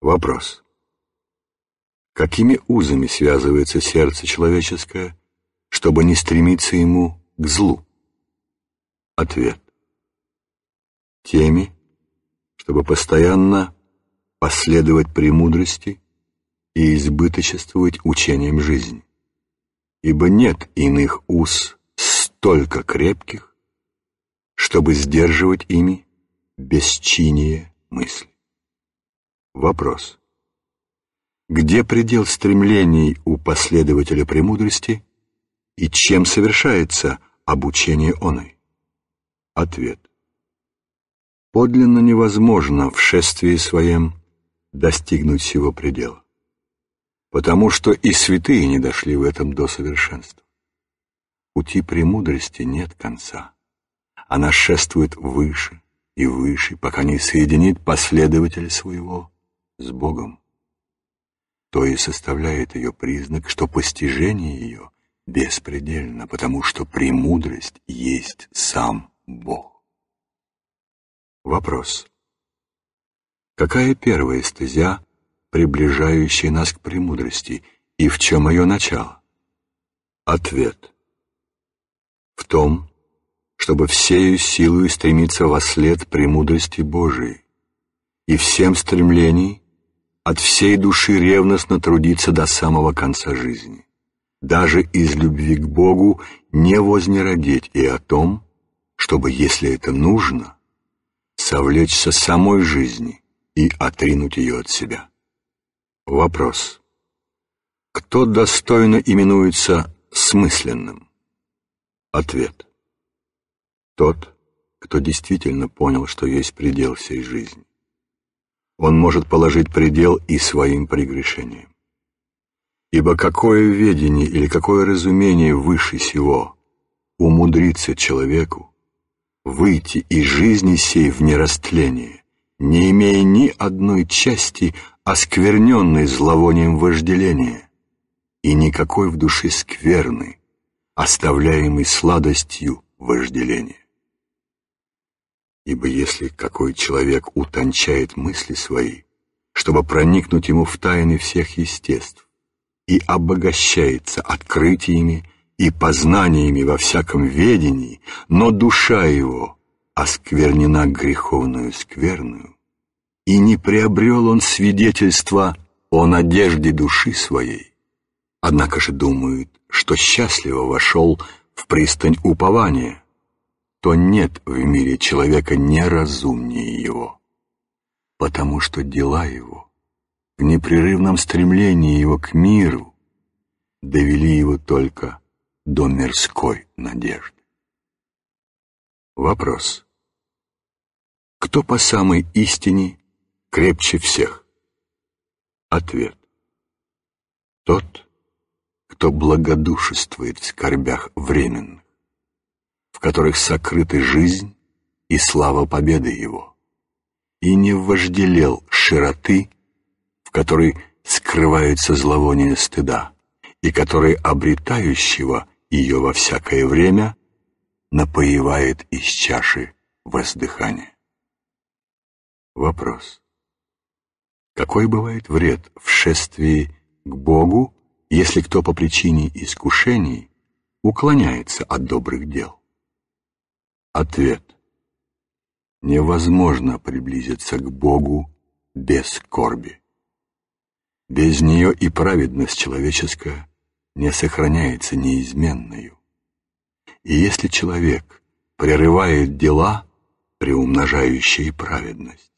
Вопрос. Какими узами связывается сердце человеческое, чтобы не стремиться ему к злу? Ответ. Теми, чтобы постоянно последовать премудрости и избыточествовать учением жизни. Ибо нет иных уз столько крепких, чтобы сдерживать ими бесчиние мысли. Вопрос. Где предел стремлений у последователя премудрости и чем совершается обучение оной? Ответ. Подлинно невозможно в шествии своем достигнуть сего предела, потому что и святые не дошли в этом до совершенства. Пути премудрости нет конца. Она шествует выше и выше, пока не соединит последователя своего с Богом. То и составляет ее признак, что постижение ее беспредельно, потому что премудрость есть сам Бог. Вопрос. Какая первая стезя, приближающая нас к премудрости, и в чем ее начало? Ответ. В том, чтобы всею силою стремиться во след премудрости Божией, и всем стремлений от всей души ревностно трудиться до самого конца жизни. Даже из любви к Богу не вознеродить и о том, чтобы, если это нужно, совлечься самой жизни и отринуть ее от себя. Вопрос. Кто достойно именуется смысленным? Ответ. Тот, кто действительно понял, что есть предел всей жизни он может положить предел и своим прегрешениям. Ибо какое ведение или какое разумение выше сего умудрится человеку выйти из жизни сей в нерастление, не имея ни одной части, оскверненной зловонием вожделения, и никакой в душе скверны, оставляемой сладостью вожделения. Ибо если какой человек утончает мысли свои, чтобы проникнуть ему в тайны всех естеств, и обогащается открытиями и познаниями во всяком ведении, но душа его осквернена греховную скверную, и не приобрел он свидетельства о надежде души своей, однако же думает, что счастливо вошел в пристань упования, что нет в мире человека неразумнее его, потому что дела его в непрерывном стремлении его к миру довели его только до мирской надежды. Вопрос. Кто по самой истине крепче всех? Ответ. Тот, кто благодушествует в скорбях временных в которых сокрыты жизнь и слава победы его, и не вожделел широты, в которой скрываются зловоние стыда, и который обретающего ее во всякое время напоевает из чаши воздыхание. Вопрос. Какой бывает вред в шествии к Богу, если кто по причине искушений уклоняется от добрых дел? Ответ. Невозможно приблизиться к Богу без скорби. Без нее и праведность человеческая не сохраняется неизменною. И если человек прерывает дела, приумножающие праведность,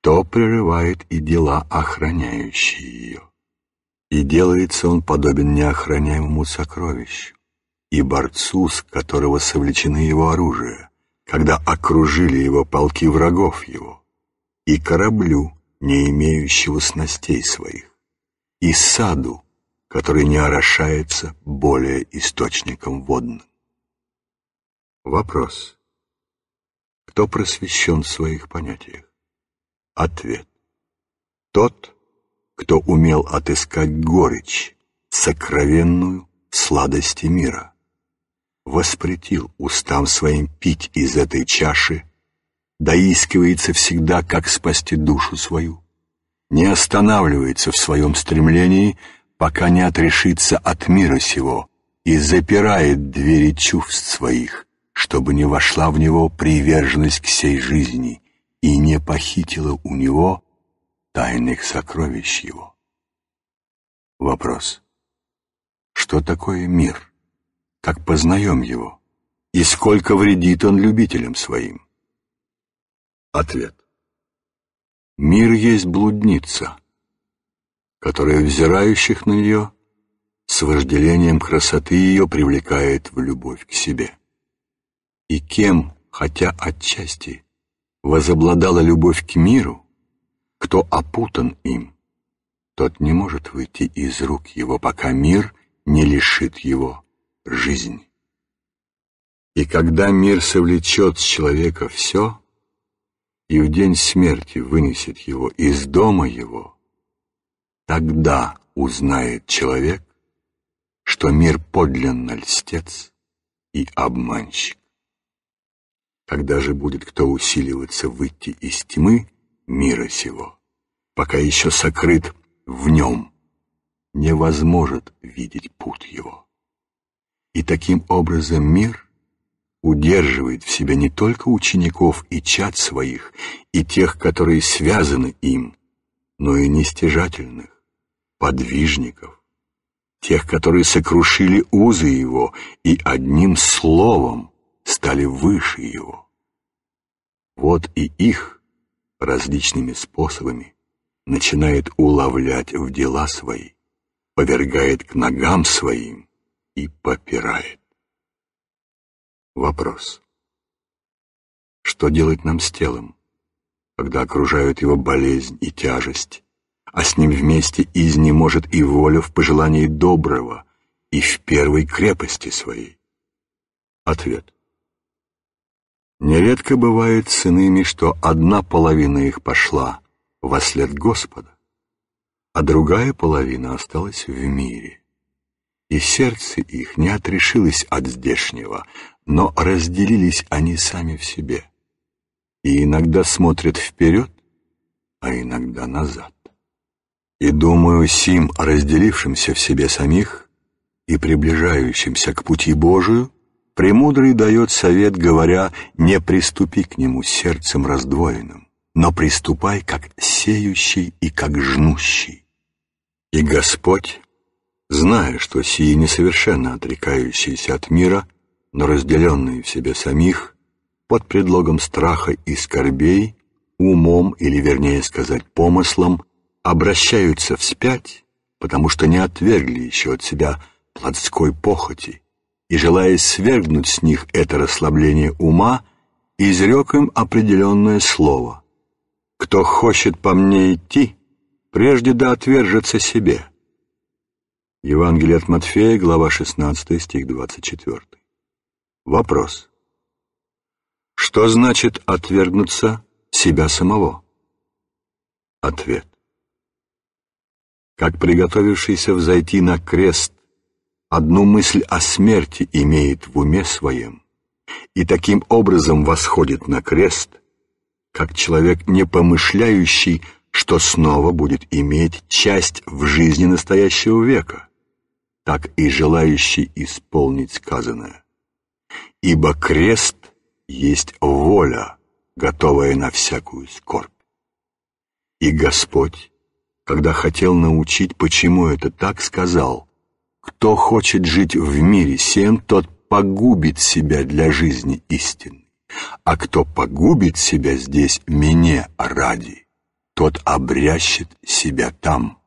то прерывает и дела, охраняющие ее. И делается он подобен неохраняемому сокровищу, и борцу, с которого совлечены его оружие, когда окружили его полки врагов его, и кораблю, не имеющего снастей своих, и саду, который не орошается более источником водным. Вопрос. Кто просвещен в своих понятиях? Ответ. Тот, кто умел отыскать горечь, сокровенную сладости мира воспретил устам своим пить из этой чаши, доискивается всегда, как спасти душу свою, не останавливается в своем стремлении, пока не отрешится от мира сего и запирает двери чувств своих, чтобы не вошла в него приверженность к сей жизни и не похитила у него тайных сокровищ его. Вопрос. Что такое мир? как познаем его, и сколько вредит он любителям своим? Ответ. Мир есть блудница, которая взирающих на нее с вожделением красоты ее привлекает в любовь к себе. И кем, хотя отчасти, возобладала любовь к миру, кто опутан им, тот не может выйти из рук его, пока мир не лишит его жизнь. И когда мир совлечет с человека все, и в день смерти вынесет его из дома его, тогда узнает человек, что мир подлинно льстец и обманщик. Когда же будет кто усиливаться выйти из тьмы мира сего, пока еще сокрыт в нем, невозможно видеть путь его. И таким образом мир удерживает в себе не только учеников и чад своих, и тех, которые связаны им, но и нестяжательных, подвижников, тех, которые сокрушили узы его и одним словом стали выше его. Вот и их различными способами начинает улавлять в дела свои, повергает к ногам своим, и попирает. Вопрос. Что делать нам с телом, когда окружают его болезнь и тяжесть, а с ним вместе из не может и волю в пожелании доброго и в первой крепости своей? Ответ. Нередко бывает с иными, что одна половина их пошла во след Господа, а другая половина осталась в мире и сердце их не отрешилось от здешнего, но разделились они сами в себе, и иногда смотрят вперед, а иногда назад. И думаю, сим, разделившимся в себе самих и приближающимся к пути Божию, Премудрый дает совет, говоря, не приступи к нему сердцем раздвоенным, но приступай как сеющий и как жнущий. И Господь зная, что сии несовершенно отрекающиеся от мира, но разделенные в себе самих, под предлогом страха и скорбей, умом или, вернее сказать, помыслом, обращаются вспять, потому что не отвергли еще от себя плотской похоти, и, желая свергнуть с них это расслабление ума, изрек им определенное слово. «Кто хочет по мне идти, прежде да отвержется себе» Евангелие от Матфея, глава 16, стих 24. Вопрос. Что значит отвергнуться себя самого? Ответ. Как приготовившийся взойти на крест, одну мысль о смерти имеет в уме своем и таким образом восходит на крест, как человек, не помышляющий, что снова будет иметь часть в жизни настоящего века – так и желающий исполнить сказанное. Ибо крест есть воля, готовая на всякую скорбь. И Господь, когда хотел научить, почему это так, сказал, «Кто хочет жить в мире сем, тот погубит себя для жизни истинной, а кто погубит себя здесь мне ради, тот обрящет себя там,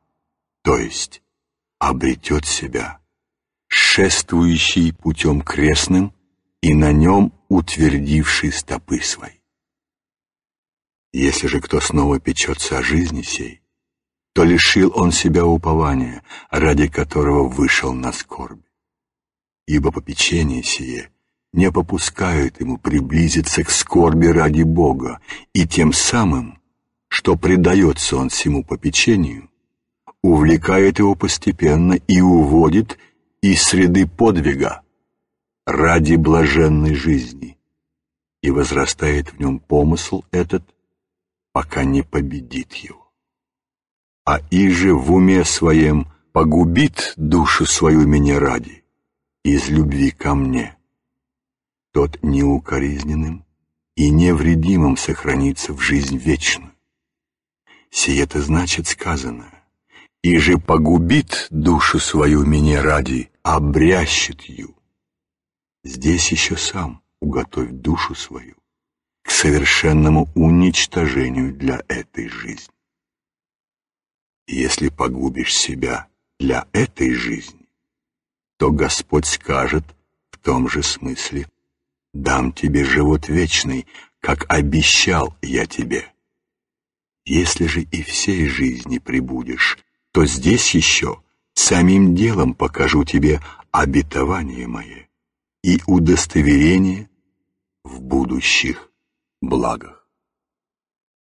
то есть обретет себя, шествующий путем крестным и на нем утвердивший стопы свои. Если же кто снова печется о жизни сей, то лишил он себя упования, ради которого вышел на скорбь, Ибо попечение сие не попускает ему приблизиться к скорби ради Бога, и тем самым, что предается он всему попечению, увлекает его постепенно и уводит из среды подвига ради блаженной жизни, и возрастает в нем помысл этот, пока не победит его. А иже в уме своем погубит душу свою меня ради, из любви ко мне, тот неукоризненным и невредимым сохранится в жизнь вечную. сие это значит сказанное и же погубит душу свою мне ради, обрящет ее. Здесь еще сам уготовь душу свою к совершенному уничтожению для этой жизни. Если погубишь себя для этой жизни, то Господь скажет в том же смысле «Дам тебе живот вечный, как обещал я тебе». Если же и всей жизни прибудешь то здесь еще самим делом покажу тебе обетование мое и удостоверение в будущих благах.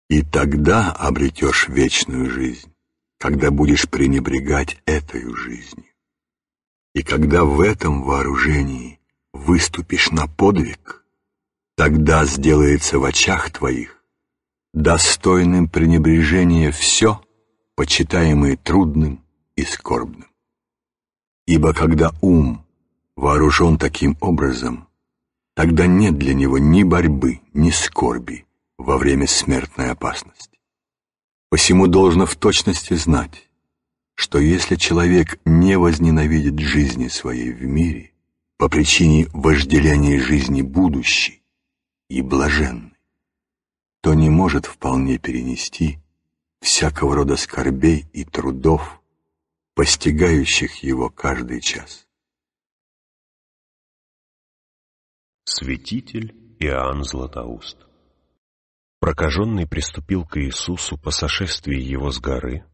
И тогда обретешь вечную жизнь, когда будешь пренебрегать этой жизнью. И когда в этом вооружении выступишь на подвиг, тогда сделается в очах твоих достойным пренебрежения все, почитаемые трудным и скорбным. Ибо когда ум вооружен таким образом, тогда нет для него ни борьбы, ни скорби во время смертной опасности. Посему должно в точности знать, что если человек не возненавидит жизни своей в мире по причине вожделения жизни будущей и блаженной, то не может вполне перенести всякого рода скорбей и трудов, постигающих его каждый час. Святитель Иоанн Златоуст Прокаженный приступил к Иисусу по сошествии его с горы,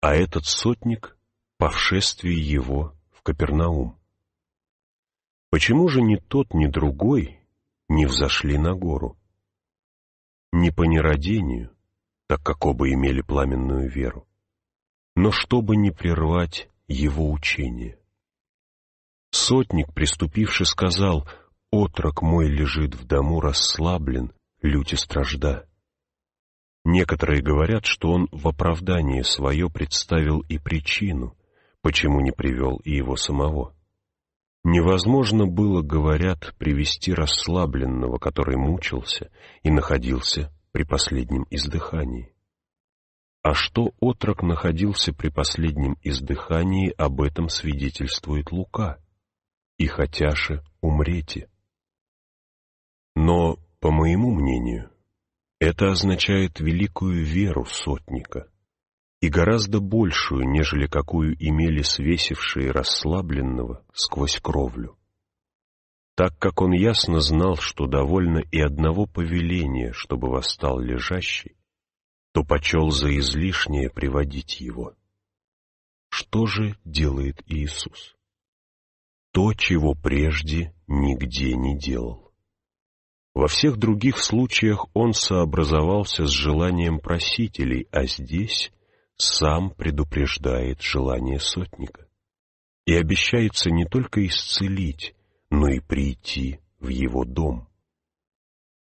а этот сотник — по вшествии его в Капернаум. Почему же ни тот, ни другой не взошли на гору? Не по нерадению, так как оба имели пламенную веру, но чтобы не прервать его учение. Сотник, приступивший, сказал, «Отрок мой лежит в дому расслаблен, люти стражда». Некоторые говорят, что он в оправдании свое представил и причину, почему не привел и его самого. Невозможно было, говорят, привести расслабленного, который мучился и находился при последнем издыхании. А что отрок находился при последнем издыхании, об этом свидетельствует Лука. «И хотяше умрете». Но, по моему мнению, это означает великую веру сотника и гораздо большую, нежели какую имели свесившие расслабленного сквозь кровлю так как он ясно знал, что довольно и одного повеления, чтобы восстал лежащий, то почел за излишнее приводить его. Что же делает Иисус? То, чего прежде нигде не делал. Во всех других случаях он сообразовался с желанием просителей, а здесь сам предупреждает желание сотника и обещается не только исцелить, но и прийти в его дом.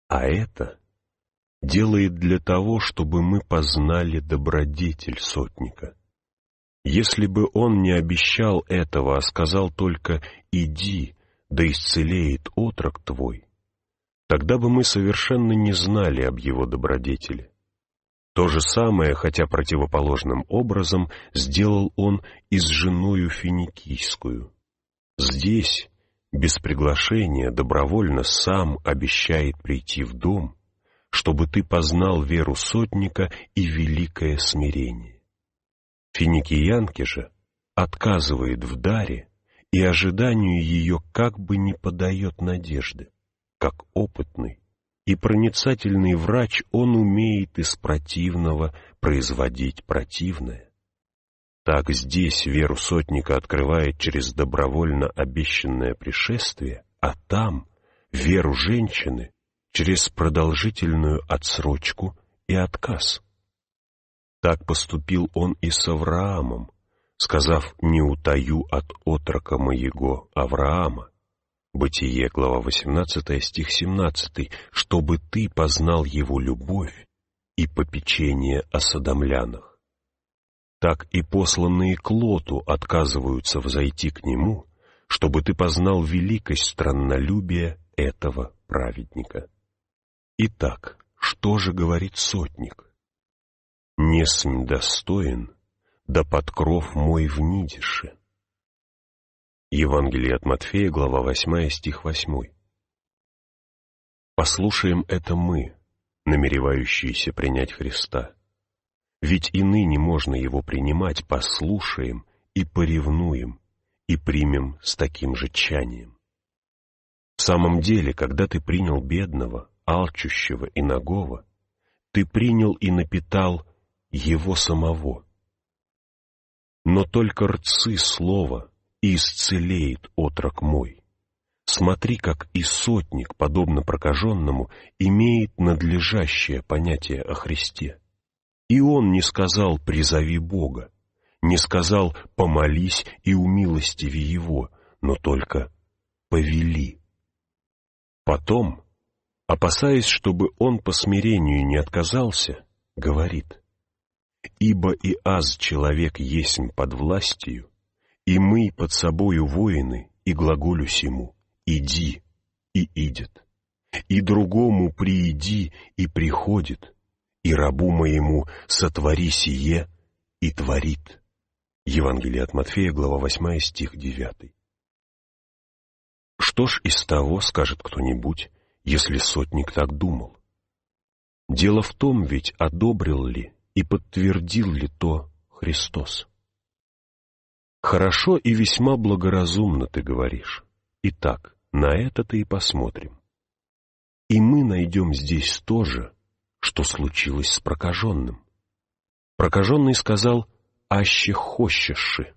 А это делает для того, чтобы мы познали добродетель сотника. Если бы он не обещал этого, а сказал только «иди, да исцелеет отрок твой», тогда бы мы совершенно не знали об его добродетели. То же самое, хотя противоположным образом, сделал он и с женою финикийскую. Здесь без приглашения добровольно сам обещает прийти в дом, чтобы ты познал веру сотника и великое смирение. Финикиянке же отказывает в даре и ожиданию ее как бы не подает надежды, как опытный и проницательный врач он умеет из противного производить противное. Так здесь веру сотника открывает через добровольно обещанное пришествие, а там веру женщины через продолжительную отсрочку и отказ. Так поступил он и с Авраамом, сказав «Не утаю от отрока моего Авраама». Бытие, глава 18, стих 17, «Чтобы ты познал его любовь и попечение о садомлянах» так и посланные к Лоту отказываются взойти к нему, чтобы ты познал великость страннолюбия этого праведника. Итак, что же говорит сотник? «Не смь достоин, да под кров мой внидиши». Евангелие от Матфея, глава 8, стих 8. Послушаем это мы, намеревающиеся принять Христа. Ведь и ныне можно его принимать, послушаем и поревнуем, и примем с таким же тчанием. В самом деле, когда ты принял бедного, алчущего и нагого, ты принял и напитал его самого. Но только рцы слова и исцелеет отрок мой. Смотри, как и сотник, подобно прокаженному, имеет надлежащее понятие о Христе. И он не сказал «призови Бога», не сказал «помолись и умилостиви его», но только «повели». Потом, опасаясь, чтобы он по смирению не отказался, говорит «Ибо и аз человек есмь под властью, и мы под собою воины, и глаголю сему «иди» и «идет», и другому «прииди» и «приходит», и рабу моему сотвори сие, и творит». Евангелие от Матфея, глава 8, стих 9. Что ж из того, скажет кто-нибудь, если сотник так думал? Дело в том ведь, одобрил ли и подтвердил ли то Христос. Хорошо и весьма благоразумно ты говоришь. Итак, на это-то и посмотрим. И мы найдем здесь то же, что случилось с прокаженным. Прокаженный сказал «Аще хощеши»,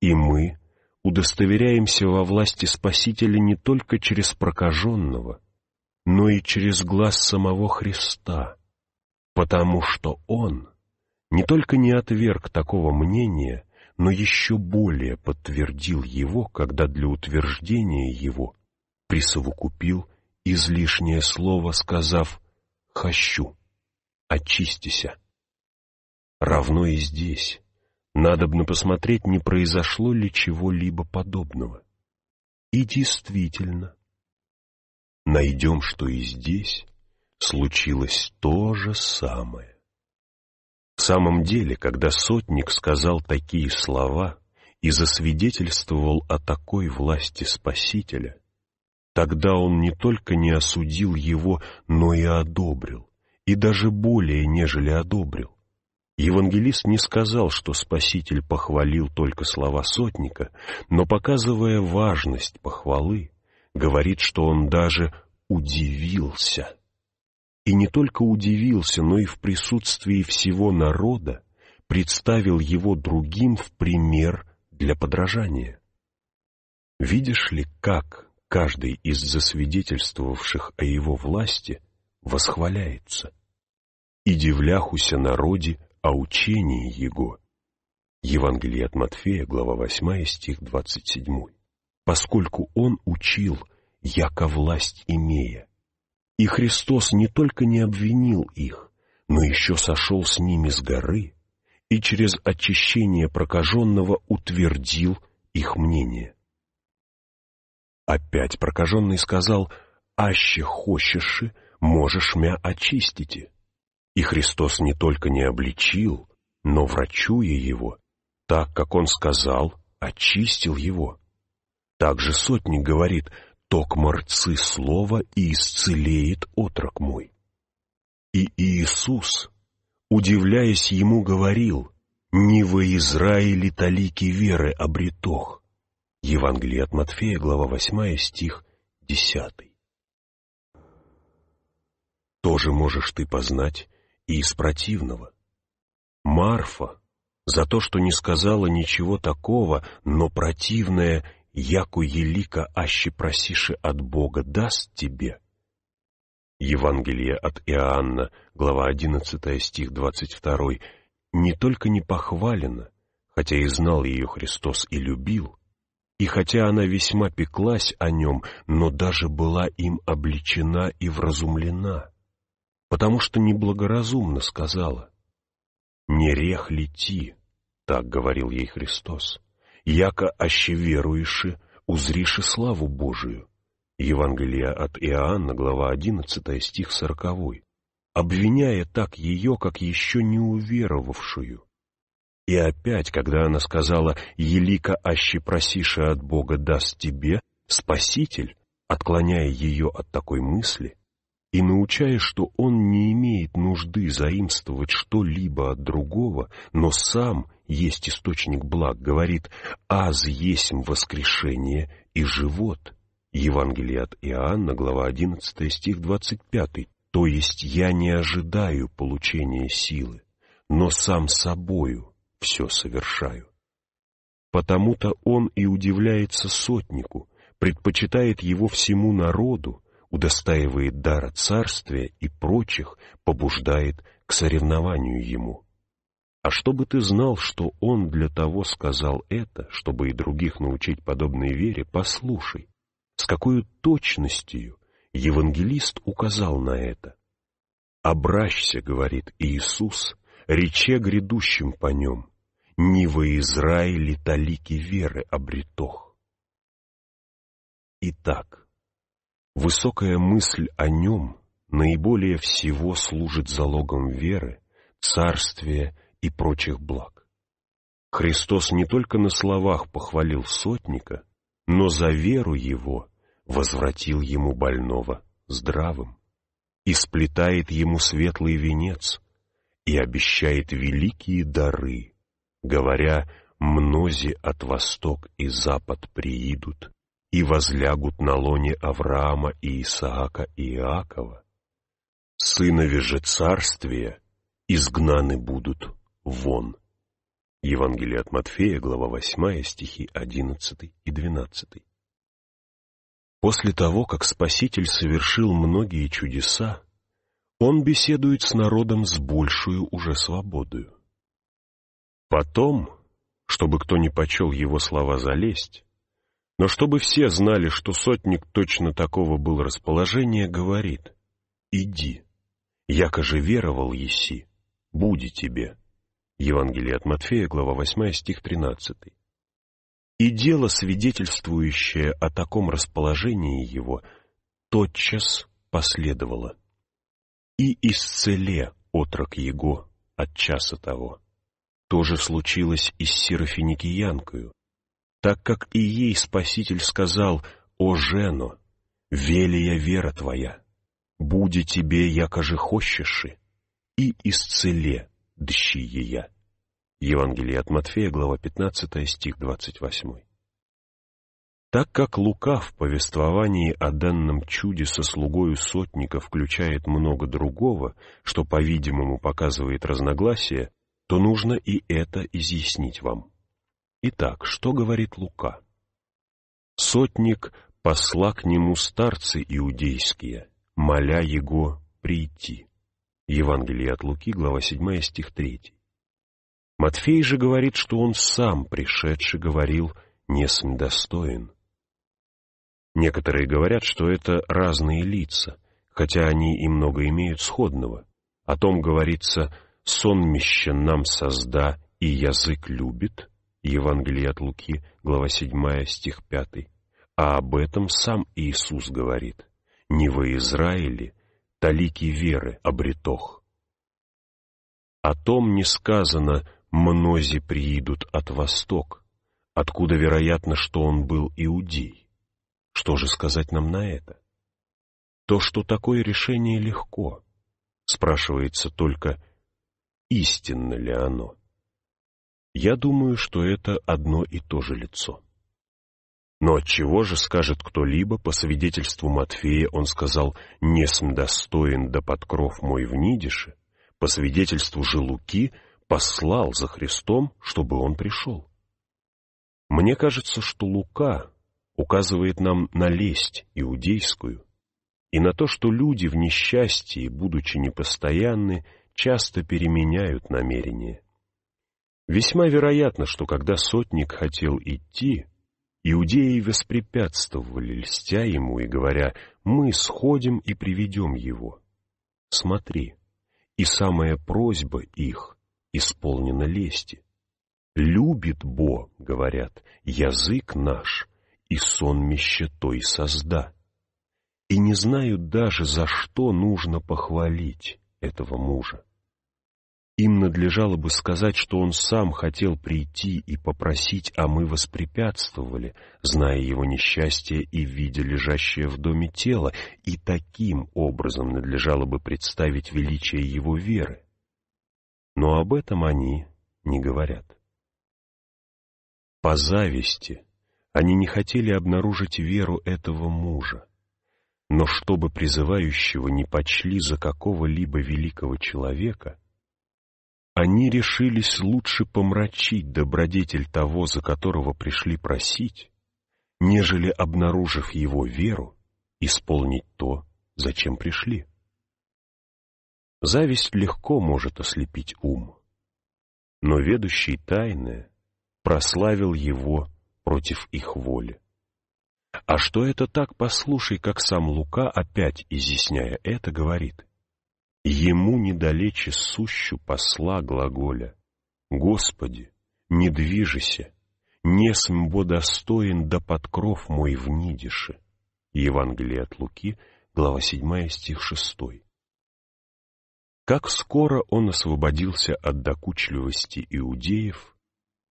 и мы удостоверяемся во власти Спасителя не только через прокаженного, но и через глаз самого Христа, потому что Он не только не отверг такого мнения, но еще более подтвердил его, когда для утверждения его присовокупил излишнее слово, сказав хощу. Очистися. Равно и здесь. Надобно посмотреть, не произошло ли чего-либо подобного. И действительно, найдем, что и здесь случилось то же самое. В самом деле, когда сотник сказал такие слова и засвидетельствовал о такой власти Спасителя, Тогда он не только не осудил его, но и одобрил, и даже более, нежели одобрил. Евангелист не сказал, что Спаситель похвалил только слова сотника, но, показывая важность похвалы, говорит, что он даже удивился. И не только удивился, но и в присутствии всего народа представил его другим в пример для подражания. Видишь ли, как каждый из засвидетельствовавших о его власти восхваляется. «И дивляхуся народе о учении его». Евангелие от Матфея, глава 8, стих 27. «Поскольку он учил, яко власть имея». И Христос не только не обвинил их, но еще сошел с ними с горы и через очищение прокаженного утвердил их мнение. Опять прокаженный сказал «Аще хочеши, можешь мя очистите». И Христос не только не обличил, но, врачуя его, так, как он сказал, очистил его. Также сотник говорит «Ток морцы слова и исцелеет отрок мой». И Иисус, удивляясь ему, говорил «Не во Израиле талики веры обретох, Евангелие от Матфея, глава 8, стих 10. Тоже можешь ты познать и из противного. Марфа за то, что не сказала ничего такого, но противное «яку елика аще просиши от Бога даст тебе». Евангелие от Иоанна, глава 11, стих 22, не только не похвалено, хотя и знал ее Христос и любил, и хотя она весьма пеклась о нем, но даже была им обличена и вразумлена, потому что неблагоразумно сказала, «Не рех лети», — так говорил ей Христос, «яко аще веруеши, узриши славу Божию». Евангелие от Иоанна, глава 11, стих 40, обвиняя так ее, как еще не уверовавшую, и опять, когда она сказала «Елика аще просиши от Бога даст тебе», Спаситель, отклоняя ее от такой мысли, и научая, что он не имеет нужды заимствовать что-либо от другого, но сам есть источник благ, говорит «Аз есмь воскрешение и живот». Евангелие от Иоанна, глава 11, стих 25. «То есть я не ожидаю получения силы, но сам собою все совершаю. Потому-то он и удивляется сотнику, предпочитает его всему народу, удостаивает дара царствия и прочих, побуждает к соревнованию ему. А чтобы ты знал, что он для того сказал это, чтобы и других научить подобной вере, послушай, с какой точностью евангелист указал на это. «Обращься, — говорит Иисус, — рече грядущим по нем, ни во Израиле талики веры обретох. Итак, высокая мысль о нем наиболее всего служит залогом веры, царствия и прочих благ. Христос не только на словах похвалил сотника, но за веру его возвратил ему больного здравым, и сплетает ему светлый венец, и обещает великие дары говоря, мнози от восток и запад приидут и возлягут на лоне Авраама и Исаака и Иакова. Сынове же царствия изгнаны будут вон». Евангелие от Матфея, глава 8, стихи 11 и 12. После того, как Спаситель совершил многие чудеса, он беседует с народом с большую уже свободою. Потом, чтобы кто не почел его слова залезть, но чтобы все знали, что сотник точно такого был расположения, говорит «Иди, яко же веровал еси, буди тебе». Евангелие от Матфея, глава 8, стих 13. И дело, свидетельствующее о таком расположении его, тотчас последовало. «И исцеле отрок его от часа того». То же случилось и с Серафиникиянкою, так как и ей Спаситель сказал «О, Жено, велия вера твоя, буди тебе, якоже хощеши, и исцеле дщи ея». Евангелие от Матфея, глава 15, стих 28. Так как Лука в повествовании о данном чуде со слугою сотника включает много другого, что, по-видимому, показывает разногласия, то нужно и это изъяснить вам. Итак, что говорит Лука? Сотник посла к нему старцы иудейские, моля его прийти. Евангелие от Луки, глава 7, стих 3. Матфей же говорит, что он сам, пришедший, говорил, не достоин. Некоторые говорят, что это разные лица, хотя они и много имеют сходного. О том говорится – сонмище нам созда, и язык любит» Евангелие от Луки, глава 7, стих 5. А об этом сам Иисус говорит. «Не во Израиле, талики веры обретох». О том не сказано «мнози приидут от восток», откуда вероятно, что он был иудей. Что же сказать нам на это? То, что такое решение легко. Спрашивается только, истинно ли оно. Я думаю, что это одно и то же лицо. Но отчего же скажет кто-либо, по свидетельству Матфея он сказал «Несм достоин да под кров мой в Нидише», по свидетельству же Луки послал за Христом, чтобы он пришел. Мне кажется, что Лука указывает нам на лесть иудейскую и на то, что люди в несчастье, будучи непостоянны, часто переменяют намерения. Весьма вероятно, что когда сотник хотел идти, иудеи воспрепятствовали, льстя ему и говоря, «Мы сходим и приведем его». Смотри, и самая просьба их исполнена лести. «Любит Бо», — говорят, — «язык наш, и сонмище той созда». И не знают даже, за что нужно похвалить этого мужа. Им надлежало бы сказать, что он сам хотел прийти и попросить, а мы воспрепятствовали, зная его несчастье и видя лежащее в доме тело, и таким образом надлежало бы представить величие его веры. Но об этом они не говорят. По зависти они не хотели обнаружить веру этого мужа, но чтобы призывающего не почли за какого-либо великого человека — они решились лучше помрачить добродетель того, за которого пришли просить, нежели, обнаружив его веру, исполнить то, зачем пришли. Зависть легко может ослепить ум, но ведущий тайны прославил его против их воли. А что это так, послушай, как сам Лука, опять изъясняя это, говорит. Ему недалече сущу посла глаголя. Господи, не движися, не смбо достоин, да под кров мой внидиши. Евангелие от Луки, глава 7, стих 6. Как скоро он освободился от докучливости иудеев,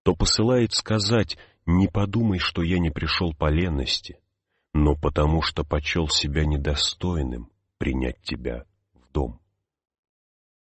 то посылает сказать «Не подумай, что я не пришел по лености, но потому что почел себя недостойным принять тебя в дом».